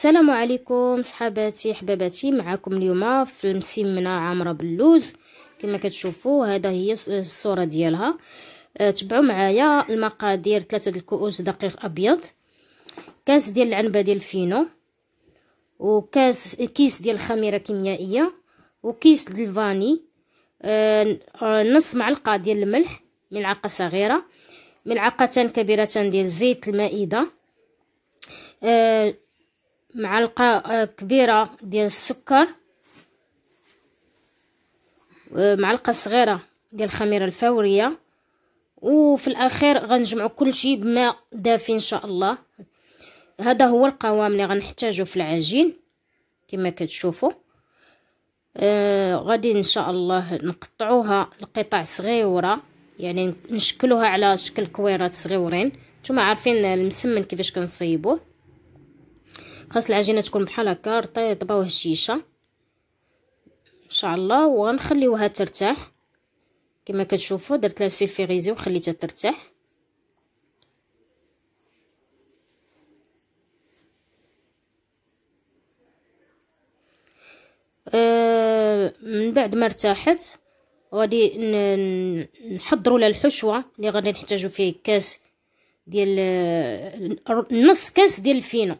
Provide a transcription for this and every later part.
السلام عليكم صحاباتي حباباتي معكم اليوم في المسمنه عامره باللوز كما كتشوفوا هذا هي الصوره ديالها آه، تبعوا معايا المقادير ثلاثه الكؤوس دقيق ابيض كاس ديال العنبه ديال الفينو وكاس كيس ديال الخميره كيميائيه وكيس ديال الفاني آه، آه، نص معلقه ديال الملح ملعقه صغيره ملعقتان كبيرتان ديال زيت المائده معلقة آه، كبيرة ديال السكر آه، معلقة صغيرة ديال الخميرة الفورية وفي الأخير غنجمعو كلشي بماء دافي إن شاء الله هذا هو القوام اللي غنحتاجو في العجين كما كتشوفوا آه غادي ان شاء الله نقطعوها لقطع صغيره يعني نشكلوها على شكل كويرات صغيورين نتوما عارفين المسمن كيفاش كنصيبوه خاص العجينه تكون بحال هكا رطيبه وهشيشه ان شاء الله وغنخليوها ترتاح كما كتشوفوا درت لها سيلفيغيزي وخليتها ترتاح أه من بعد ما ارتاحت غادي نحضروا لها الحشوه اللي غادي نحتاجو فيه كاس ديال آه، نص كاس ديال الفينو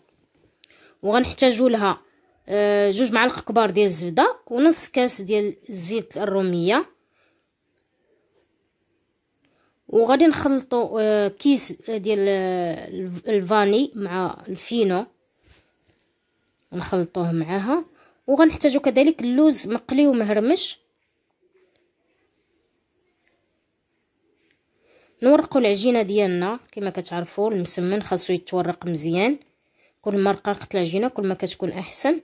وغنحتاجو لها آه، جوج معالق كبار ديال الزبده ونص كاس ديال الزيت الروميه وغادي نخلطو آه، كيس ديال آه، الفاني مع الفينو نخلطوه معاها وغنحتاجو كذلك اللوز مقلي ومهرمش نورقوا العجينه ديالنا كما كتعرفوا المسمن خاصو يتورق مزيان كل ما رققت العجينه كل ما كتكون احسن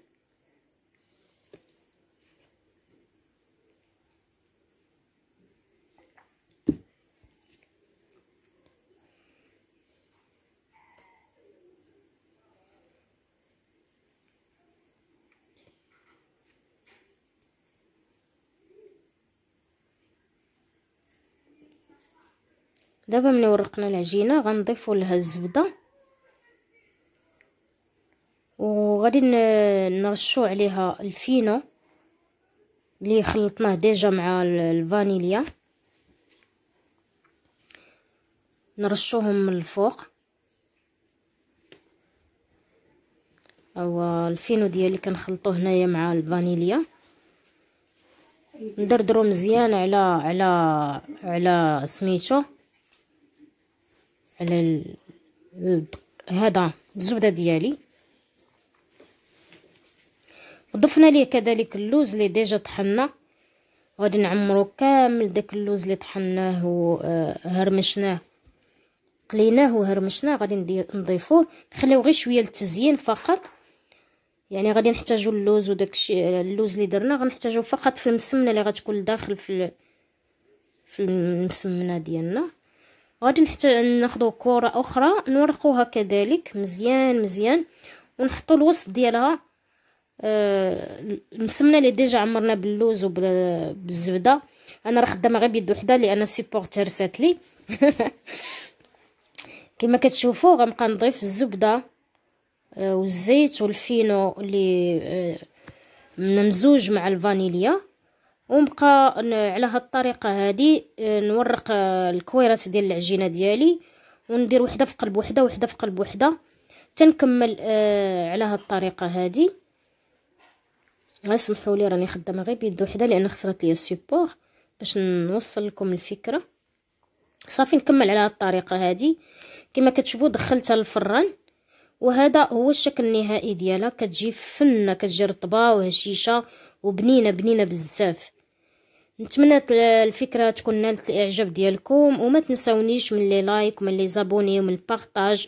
دابا ملي ورقنا العجينه غنضيفو لها الزبده وغادي نرشو عليها الفينو اللي خلطناه ديجا مع الفانيليا نرشوهم من الفوق او الفينو ديالي كنخلطوه هنايا مع الفانيليا ندردرو مزيان على على على سميتو على هذا الزبده ديالي وضفنا ليه كذلك اللوز اللي ديجا طحنا غادي نعمرو كامل داك اللوز اللي طحناه وهرمشناه آه، قليناه وهرمشناه غادي نضيفوه نخليو غير شويه للتزيين فقط يعني غادي نحتاجو اللوز وداكشي آه، اللوز اللي درنا غنحتاجو فقط في المسمنه اللي غتكون داخل في في المسمنه ديالنا غادي نحتاج ناخذ كره اخرى نورقوها كذلك مزيان مزيان ونحطو الوسط ديالها المسمنه آه، اللي ديجا عمرنا باللوز وبالزبده انا راه خدامه غير بيد وحده لان سيبورتير ساتلي كما كتشوفوا غنبقى نضيف الزبده آه، والزيت والفينو اللي آه، ممزوج مع الفانيليا ونبقى على هاد الطريقه هادي نورق الكويرات ديال العجينه ديالي وندير وحده في قلب وحده وحده في قلب وحده تنكمل على هاد الطريقه هادي غير سمحوا لي راني خدامه غير بيد وحده لان خسرت لي السيبور باش نوصل لكم الفكره صافي نكمل على الطريقه هذه كما كتشوفوا دخلتها للفران وهذا هو الشكل النهائي ديالها كتجي فنه كتجي رطبه وهشيشه وبنينه بنينه بزاف نتمنى الفكره تكون نالت الاعجاب ديالكم وما تنساونيش من لي لايك ومن لي زابوني ومن البارطاج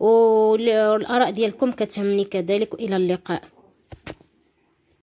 والاراء ديالكم كتهمني كذلك والى اللقاء